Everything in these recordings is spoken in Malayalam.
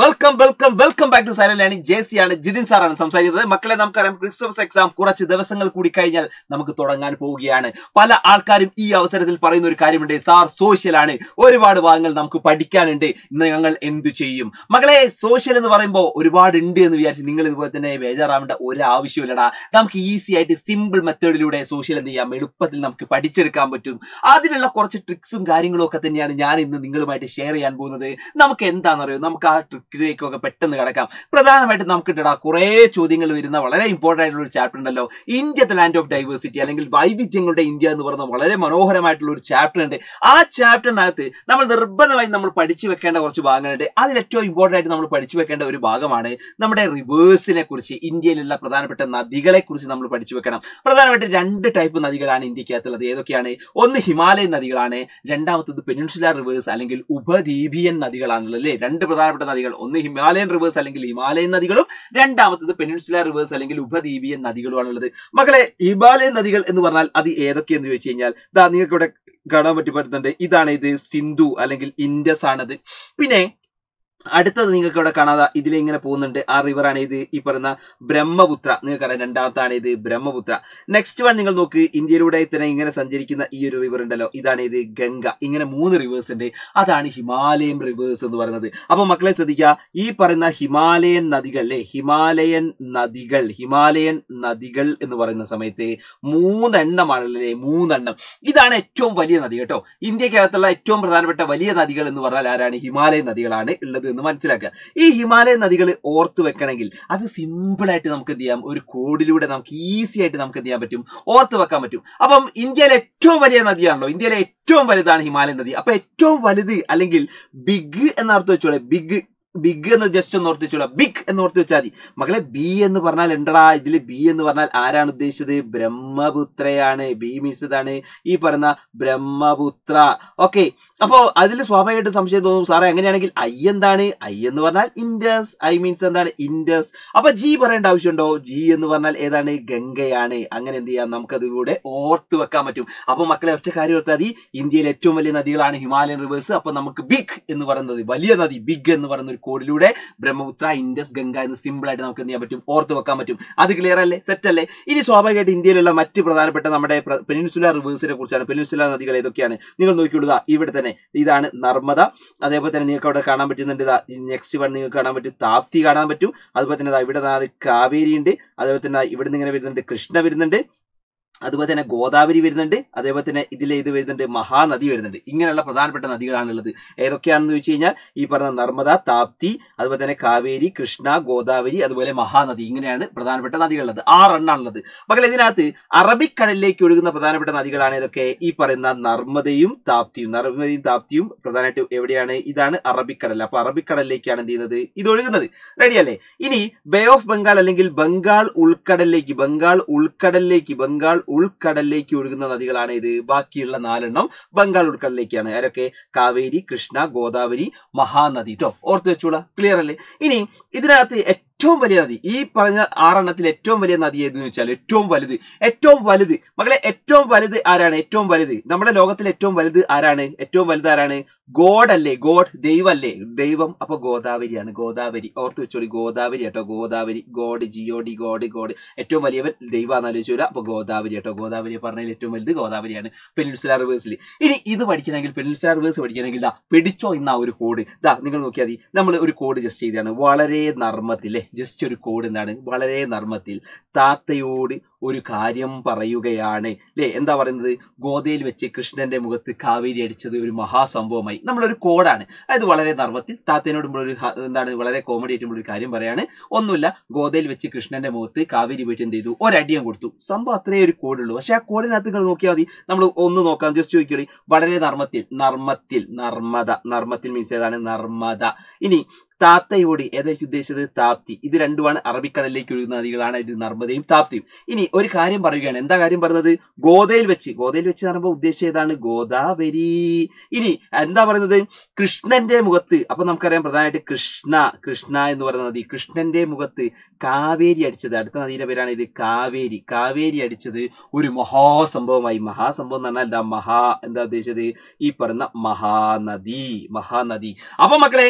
Welcome welcome welcome back to silent learning J C ആണ് ജിതിൻ സാറാണ് സംസാരിക്കുന്നത് മക്കളെ നമുക്കറിയാം ക്രിസ്മസ് എക്സാം കുറച്ച് ദിവസങ്ങൾ കൂടി കഴിഞ്ഞാൽ നമുക്ക് തുടങ്ങാൻ പോവുകയാണ് പല ആൾക്കാരും ഈ അവസരത്തിൽ പറയുന്ന ഒരു കാര്യമുണ്ട് സാർ സോഷ്യൽ ആണ് ഒരുപാട് ഭാഗങ്ങൾ നമുക്ക് പഠിക്കാനുണ്ട് ഞങ്ങൾ എന്തു ചെയ്യും മകളെ സോഷ്യൽ എന്ന് പറയുമ്പോൾ ഒരുപാട് ഉണ്ട് എന്ന് വിചാരിച്ച് നിങ്ങൾ ഇതുപോലെ തന്നെ ബേജാറാവേണ്ട ഒരു ആവശ്യമില്ലടാ നമുക്ക് ഈസി ആയിട്ട് സിമ്പിൾ മെത്തേഡിലൂടെ സോഷ്യൽ എന്ത് ചെയ്യാം എളുപ്പത്തിൽ നമുക്ക് പഠിച്ചെടുക്കാൻ പറ്റും അതിനുള്ള കുറച്ച് ട്രിക്സും കാര്യങ്ങളും ഒക്കെ തന്നെയാണ് ഞാൻ ഇന്ന് നിങ്ങളുമായിട്ട് ഷെയർ ചെയ്യാൻ പോകുന്നത് നമുക്ക് എന്താണെന്നറിയോ നമുക്ക് ആ ട്രിക്കിലേക്കൊക്കെ പെട്ടെന്ന് കിടക്കാം പ്രധാനമായിട്ടും നമുക്ക് ഇട്ടടാ കുറേ ചോദ്യങ്ങൾ വരുന്ന വളരെ ഇമ്പോർട്ടൻ്റ് ആയിട്ടുള്ള ഒരു ചാപ്റ്റർ ഉണ്ടല്ലോ India the land of diversity അല്ലെങ്കിൽ വൈവിധ്യങ്ങളുടെ ഇന്ത്യ എന്ന് പറയുന്ന വളരെ മനോഹരമായിട്ടുള്ള ഒരു ചാപ്റ്റർ ഉണ്ട് ആ ചാപ്റ്ററിനകത്ത് നമ്മൾ നിർബന്ധമായി നമ്മൾ പഠിച്ചു വെക്കേണ്ട കുറച്ച് ഭാഗങ്ങളുണ്ട് അതിൽ ഏറ്റവും ഇമ്പോർട്ടൻ്റ് ആയിട്ട് നമ്മൾ പഠിച്ചു വെക്കേണ്ട ഒരു ഭാഗമാണ് നമ്മുടെ റിവേഴ്സിനെ കുറിച്ച് ഇന്ത്യയിലുള്ള പ്രധാനപ്പെട്ട നദികളെ കുറിച്ച് നമ്മൾ പഠിച്ചു വെക്കണം പ്രധാനമായിട്ട് രണ്ട് ടൈപ്പ് നദികളാണ് ഇന്ത്യക്കകത്തുള്ളത് ഏതൊക്കെയാണ് ഒന്ന് ഹിമാലയൻ നദികളാണ് രണ്ടാമത്തത് പെനിൻസുലാർ റിവേഴ്സ് അല്ലെങ്കിൽ ഉപദ്വീപിയൻ നദികളാണുള്ളത് അല്ലേ രണ്ട് പ്രധാനപ്പെട്ട നദികൾ ഒന്ന് ഹിമാലയൻ റിവേഴ്സ് അല്ലെങ്കിൽ ഹിമാലയൻ നദികളും രണ്ടാമത്തത് പെനിൻസുല റിവേഴ്സ് അല്ലെങ്കിൽ ഉപദ്വീപിയൻ നദികളുമാണുള്ളത് മകളെ ഹിമാലയൻ നദികൾ എന്ന് പറഞ്ഞാൽ അത് ഏതൊക്കെയെന്ന് ചോദിച്ചു കഴിഞ്ഞാൽ ദാ നിങ്ങൾക്ക് ഇവിടെ കാണാൻ പറ്റി പറ്റുന്നുണ്ട് ഇതാണ് ഇത് സിന്ധു അല്ലെങ്കിൽ ഇൻഡസ് ആണത് പിന്നെ അടുത്തത് നിങ്ങൾക്ക് ഇവിടെ കാണാതെ ഇങ്ങനെ പോകുന്നുണ്ട് ആ റിവറാണ് ഇത് ഈ പറയുന്ന ബ്രഹ്മപുത്ര നിങ്ങൾക്കറിയാം രണ്ടാമത്താണ് ഇത് ബ്രഹ്മപുത്ര നെക്സ്റ്റ് വൺ നിങ്ങൾ നോക്ക് ഇന്ത്യയിലൂടെ തന്നെ ഇങ്ങനെ സഞ്ചരിക്കുന്ന ഈ ഒരു റിവർ ഉണ്ടല്ലോ ഇതാണ് ഇത് ഗംഗ ഇങ്ങനെ മൂന്ന് റിവേഴ്സ് ഉണ്ട് അതാണ് ഹിമാലയൻ റിവേഴ്സ് എന്ന് പറയുന്നത് അപ്പൊ മക്കളെ ശ്രദ്ധിക്കുക ഈ പറയുന്ന ഹിമാലയൻ നദികൾ അല്ലെ ഹിമാലയൻ നദികൾ ഹിമാലയൻ നദികൾ എന്ന് പറയുന്ന സമയത്ത് മൂന്നെണ്ണമാണ് അല്ലേ മൂന്നെണ്ണം ഇതാണ് ഏറ്റവും വലിയ നദി കേട്ടോ ഇന്ത്യക്കകത്തുള്ള ഏറ്റവും പ്രധാനപ്പെട്ട വലിയ നദികൾ എന്ന് പറഞ്ഞാൽ ആരാണ് ഹിമാലയൻ നദികളാണ് ഉള്ളത് എന്ന് മനസ്സിലാക്കുക ഈ ഹിമാലയ നദികൾ ഓർത്ത് വെക്കണമെങ്കിൽ അത് സിമ്പിളായിട്ട് നമുക്ക് എന്ത് ചെയ്യാം ഒരു കോഡിലൂടെ നമുക്ക് ഈസി ആയിട്ട് നമുക്ക് എന്ത് ചെയ്യാൻ പറ്റും ഓർത്ത് വെക്കാൻ പറ്റും അപ്പം ഇന്ത്യയിലെ ഏറ്റവും വലിയ നദിയാണല്ലോ ഇന്ത്യയിലെ ഏറ്റവും വലുതാണ് ഹിമാലയൻ നദി അപ്പൊ ഏറ്റവും വലുത് അല്ലെങ്കിൽ ബിഗ് എന്നർത്ഥം വെച്ചോളെ ബിഗ് ബിഗ് എന്ന് ജസ്റ്റ് ഒന്ന് ഓർത്ത് വെച്ചോളാം ബിഗ് എന്ന് ഓർത്ത് വെച്ചാൽ മതി മകളെ ബി എന്ന് പറഞ്ഞാൽ എന്തടാ ഇതിൽ ബി എന്ന് പറഞ്ഞാൽ ആരാണ് ഉദ്ദേശിച്ചത് ബ്രഹ്മപുത്രയാണ് ബി മീൻസ് ഇതാണ് ഈ പറയുന്ന ബ്രഹ്മപുത്ര ഓക്കെ അപ്പോൾ അതിൽ സ്വാഭാവികമായിട്ട് സംശയം തോന്നും സാറേ അങ്ങനെയാണെങ്കിൽ ഐ എന്താണ് ഐ എന്ന് പറഞ്ഞാൽ ഇൻഡസ് ഐ മീൻസ് എന്താണ് ഇൻഡസ് അപ്പൊ ജി പറയേണ്ട ആവശ്യമുണ്ടോ ജി എന്ന് പറഞ്ഞാൽ ഏതാണ് ഗംഗയാണ് അങ്ങനെ എന്ത് ചെയ്യാം നമുക്കതിലൂടെ ഓർത്ത് വെക്കാൻ പറ്റും അപ്പൊ മക്കളെ ഒറ്റ കാര്യം ഓർത്താൽ ഇന്ത്യയിലെ ഏറ്റവും വലിയ നദികളാണ് ഹിമാലയൻ റിവേഴ്സ് അപ്പൊ നമുക്ക് ബിഗ് എന്ന് പറയുന്നത് വലിയ നദി ബിഗ് എന്ന് പറയുന്ന ഒരു കോഡിലൂടെ ബ്രഹ്മപുത്ര ഇൻഡസ് ഗംഗ എന്ന് സിമ്പിൾ ആയിട്ട് നമുക്ക് എന്ത് ചെയ്യാൻ പറ്റും ഓർത്ത് വെക്കാൻ പറ്റും അത് ക്ലിയർ അല്ലേ സെറ്റ് അല്ലേ ഇനി സ്വാഭാവികമായിട്ട് ഇന്ത്യയിലുള്ള മറ്റ് പ്രധാനപ്പെട്ട നമ്മുടെ പെനിൻസുല റിവേഴ്സിനെ കുറിച്ചാണ് പെനിൻസുല നദികൾ ഏതൊക്കെയാണ് നിങ്ങൾ നോക്കിയിടുക ഇവിടെ തന്നെ ഇതാണ് നർമ്മദ അതേപോലെ തന്നെ നിങ്ങൾക്ക് അവിടെ കാണാൻ പറ്റുന്നുണ്ട് നെക്സ്റ്റ് വൺ നിങ്ങൾക്ക് കാണാൻ പറ്റും താപ്തി കാണാൻ പറ്റും അതുപോലെ തന്നെ ഇവിടെ നാല് കാവേരി ഉണ്ട് അതേപോലെ തന്നെ ഇവിടെ നിന്ന് ഇങ്ങനെ വരുന്നുണ്ട് കൃഷ്ണ വരുന്നുണ്ട് അതുപോലെ തന്നെ ഗോദാവരി വരുന്നുണ്ട് അതേപോലെ തന്നെ ഇതിലെ ഇത് വരുന്നുണ്ട് മഹാനദി വരുന്നുണ്ട് ഇങ്ങനെയുള്ള പ്രധാനപ്പെട്ട നദികളാണ് ഉള്ളത് ഏതൊക്കെയാണെന്ന് വെച്ച് കഴിഞ്ഞാൽ ഈ പറഞ്ഞ നർമ്മദ താപ്തി അതുപോലെ തന്നെ കാവേരി കൃഷ്ണ ഗോദാവരി അതുപോലെ മഹാനദി ഇങ്ങനെയാണ് പ്രധാനപ്പെട്ട നദികളുള്ളത് ആറെണ്ണാണുള്ളത് പക്ഷേ ഇതിനകത്ത് അറബിക്കടലിലേക്ക് ഒഴുകുന്ന പ്രധാനപ്പെട്ട നദികളാണ് ഇതൊക്കെ ഈ പറയുന്ന നർമ്മദയും താപ്തിയും നർമ്മദയും താപ്തിയും പ്രധാനമായിട്ട് എവിടെയാണ് ഇതാണ് അറബിക്കടൽ അപ്പൊ അറബിക്കടലിലേക്കാണ് എന്ത് ചെയ്യുന്നത് ഇത് ഒഴുകുന്നത് റെഡിയല്ലേ ഇനി ബേ ഓഫ് ബംഗാൾ അല്ലെങ്കിൽ ബംഗാൾ ഉൾക്കടലിലേക്ക് ബംഗാൾ ഉൾക്കടലിലേക്ക് ബംഗാൾ ഉൾക്കടലിലേക്ക് ഒഴുകുന്ന നദികളാണ് ഇത് ബാക്കിയുള്ള നാലെണ്ണം ബംഗാൾ ഉൾക്കടലിലേക്കാണ് ആരൊക്കെ കാവേരി കൃഷ്ണ ഗോദാവരി മഹാനദി കേട്ടോ ഓർത്ത് വെച്ചോളാം ക്ലിയർ അല്ലേ ഇനി ഇതിനകത്ത് ഏറ്റവും വലിയ നദി ഈ പറഞ്ഞ ആറെണ്ണത്തിൽ ഏറ്റവും വലിയ നദി ഏതെന്ന് വെച്ചാൽ ഏറ്റവും വലുത് ഏറ്റവും വലുത് മകളെ ഏറ്റവും വലുത് ആരാണ് ഏറ്റവും വലുത് നമ്മുടെ ലോകത്തിൽ ഏറ്റവും വലുത് ആരാണ് ഏറ്റവും വലുത് ആരാണ് ഗോഡ് അല്ലേ ഗോഡ് ദൈവല്ലേ ദൈവം അപ്പൊ ഗോദാവരിയാണ് ഗോദാവരി ഓർത്ത് വെച്ചോളി ഗോദാവരി കേട്ടോ Godavari god G O D god god ഏറ്റവും വലിയവൻ ദൈവമാണെന്ന് ആലോചിച്ചൂല അപ്പൊ ഗോദാവരി കേട്ടോ ഗോദാവരി പറഞ്ഞാൽ ഏറ്റവും വലുത് ഗോദാവരിയാണ് പെനിൻസുലാർ റിവേഴ്സിൽ ഇനി ഇത് പഠിക്കണമെങ്കിൽ പെനിൻസുലാർ റിവേഴ്സ് പഠിക്കണമെങ്കിൽ ദാ പിടിച്ചോ എന്ന ഒരു കോഡ് ദാ നിങ്ങൾ നോക്കിയാൽ മതി നമ്മൾ ഒരു കോഡ് ജസ്റ്റ് ചെയ്തതാണ് വളരെ നർമ്മത്തിലെ ജസ്റ്റ് ഒരു കോഡ് എന്താണ് വളരെ നർമ്മത്തിൽ താത്തയോട് ഒരു കാര്യം പറയുകയാണ് അല്ലെ എന്താ പറയുന്നത് ഗോതയിൽ വെച്ച് കൃഷ്ണന്റെ മുഖത്ത് കാവേരി അടിച്ചത് ഒരു മഹാസംഭവമായി നമ്മളൊരു കോഡാണ് അതായത് വളരെ നർമ്മത്തിൽ താത്തേനോട് ഒരു എന്താണ് വളരെ കോമഡി ആയിട്ട് ഒരു കാര്യം പറയാണ് ഒന്നുമില്ല ഗോതയിൽ വെച്ച് കൃഷ്ണന്റെ മുഖത്ത് കാവേരി പോയിട്ട് എന്ത് ചെയ്തു ഒരടിയം കൊടുത്തു സംഭവം അത്രേ ഒരു കോഡുള്ളൂ പക്ഷെ ആ കോഡിനകത്ത് നിങ്ങൾ നോക്കിയാൽ മതി നമ്മൾ ഒന്ന് നോക്കാം ജസ്റ്റ് ചോദിക്കോളി വളരെ നർമ്മത്തിൽ നർമ്മത്തിൽ നർമ്മദ നർമ്മത്തിൽ മീൻസ് ഏതാണ് നർമ്മദ ഇനി താത്തയോട് ഏതായിരിക്കും ഉദ്ദേശിച്ചത് താപ്തി ഇത് രണ്ടുമാണ് അറബിക്കടലിലേക്ക് ഒഴുകുന്ന നദികളാണ് ഇത് നർമ്മദയും താപ്തിയും ഇനി ഒരു കാര്യം പറയുകയാണ് എന്താ കാര്യം പറയുന്നത് ഗോതയിൽ വെച്ച് ഗോതയിൽ വെച്ച് പറയുമ്പോൾ ഉദ്ദേശിച്ച ഏതാണ് ഗോദാവരി ഇനി എന്താ പറയുന്നത് കൃഷ്ണന്റെ മുഖത്ത് അപ്പൊ നമുക്കറിയാം പ്രധാനമായിട്ട് കൃഷ്ണ കൃഷ്ണ എന്ന് പറയുന്ന നദി കൃഷ്ണന്റെ മുഖത്ത് കാവേരി അടിച്ചത് അടുത്ത നദിയുടെ പേരാണ് ഇത് കാവേരി കാവേരി അടിച്ചത് ഒരു മഹാസംഭവമായി മഹാസംഭവം എന്ന് പറഞ്ഞാൽ എന്താ മഹാ എന്താ ഉദ്ദേശിച്ചത് ഈ പറയുന്ന മഹാനദി മഹാനദി അപ്പൊ മക്കളെ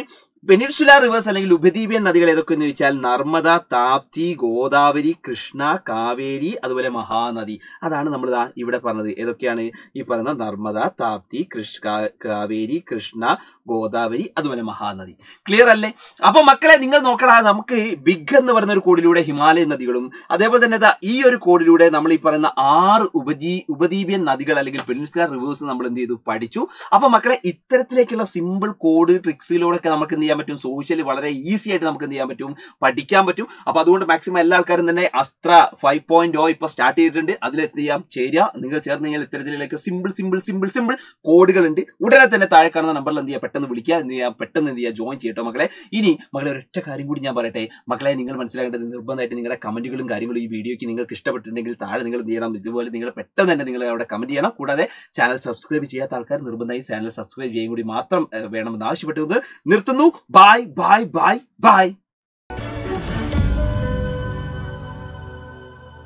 പെനിൻസുല റിവേഴ്സ് അല്ലെങ്കിൽ ഉപദ്വീപിയൻ നദികൾ ഏതൊക്കെ എന്ന് ചോദിച്ചാൽ നർമ്മദ താപ്തി ഗോദാവരി കൃഷ്ണ കാവേരി അതുപോലെ മഹാനദി അതാണ് നമ്മൾ ഇവിടെ പറഞ്ഞത് ഏതൊക്കെയാണ് ഈ പറയുന്ന നർമ്മദ താപ്തി കൃഷ് കാവേരി കൃഷ്ണ ഗോദാവരി അതുപോലെ മഹാനദി ക്ലിയർ അല്ലേ അപ്പൊ മക്കളെ നിങ്ങൾ നോക്കടാ നമുക്ക് ബിഗ് എന്ന് പറയുന്ന ഒരു കോടിലൂടെ ഹിമാലയ നദികളും അതേപോലെ തന്നെ ഈ ഒരു കോടിലൂടെ നമ്മൾ ഈ പറയുന്ന ആറ് ഉപജീ ഉപദ്വീപിയൻ നദികൾ അല്ലെങ്കിൽ പെനിൻസുല റിവേഴ്സ് നമ്മൾ എന്ത് ചെയ്തു പഠിച്ചു അപ്പൊ മക്കളെ ഇത്തരത്തിലേക്കുള്ള സിമ്പിൾ കോഡ് ട്രിക്സിലൂടെ ഒക്കെ നമുക്ക് എന്ത് ചെയ്യാൻ പറ്റും സോഷ്യലി വളരെ ഈസി ആയിട്ട് നമുക്ക് എന്ത് ചെയ്യാൻ പറ്റും പഠിക്കാൻ പറ്റും അപ്പൊ അതുകൊണ്ട് മാക്സിമം എല്ലാ ആൾക്കാരും തന്നെ അസ്ത്ര ഫൈവ് പോയിന്റ് ഓ ഇപ്പൊ സ്റ്റാർട്ട് ചെയ്തിട്ടുണ്ട് അതിൽ എന്ത് ചെയ്യാം ചേരുക നിങ്ങൾ ചേർന്ന് കഴിഞ്ഞാൽ ഇത്തരത്തിലേക്ക് സിമ്പിൾ സിമ്പിൾ സിമ്പിൾ സിമ്പിൾ കോഡുകൾ ഉണ്ട് ഉടനെ തന്നെ താഴെ കാണുന്ന നമ്പറിൽ എന്ത് ചെയ്യാം പെട്ടെന്ന് വിളിക്കുക എന്ത് ചെയ്യാം പെട്ടെന്ന് എന്ത് ചെയ്യാം ജോയിൻ ചെയ്യട്ടോ മക്കളെ ഇനി മകളെ ഒരൊറ്റ കാര്യം കൂടി ഞാൻ പറയട്ടെ മക്കളെ നിങ്ങൾ മനസ്സിലാക്കേണ്ടത് നിർബന്ധമായിട്ട് നിങ്ങളുടെ കമന്റുകളും കാര്യങ്ങളും ഈ വീഡിയോയ്ക്ക് നിങ്ങൾക്ക് ഇഷ്ടപ്പെട്ടിട്ടുണ്ടെങ്കിൽ താഴെ നിങ്ങൾ ചെയ്യണം ഇതുപോലെ നിങ്ങൾ പെട്ടെന്ന് തന്നെ നിങ്ങൾ അവിടെ കമന്റ് ചെയ്യണം കൂടാതെ ചാനൽ സബ്സ്ക്രൈബ് ചെയ്യാത്ത ആൾക്കാർ നിർബന്ധമായി ചാനൽ സബ്സ്ക്രൈബ് ചെയ്യാൻ കൂടി മാത്രം വേണമെന്ന് ആവശ്യപ്പെട്ടത് നിർത്തുന്നു Bye, bye, bye, bye.